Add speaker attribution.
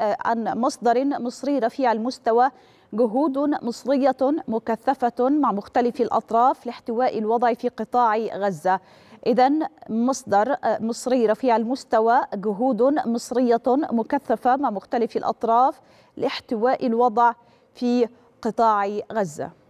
Speaker 1: عن مصدر مصري رفيع المستوى جهود مصرية مكثفة مع مختلف الأطراف لاحتواء الوضع في قطاع غزة إذا مصدر مصري رفيع المستوى جهود مصرية مكثفة مع مختلف الأطراف لاحتواء الوضع في قطاع غزة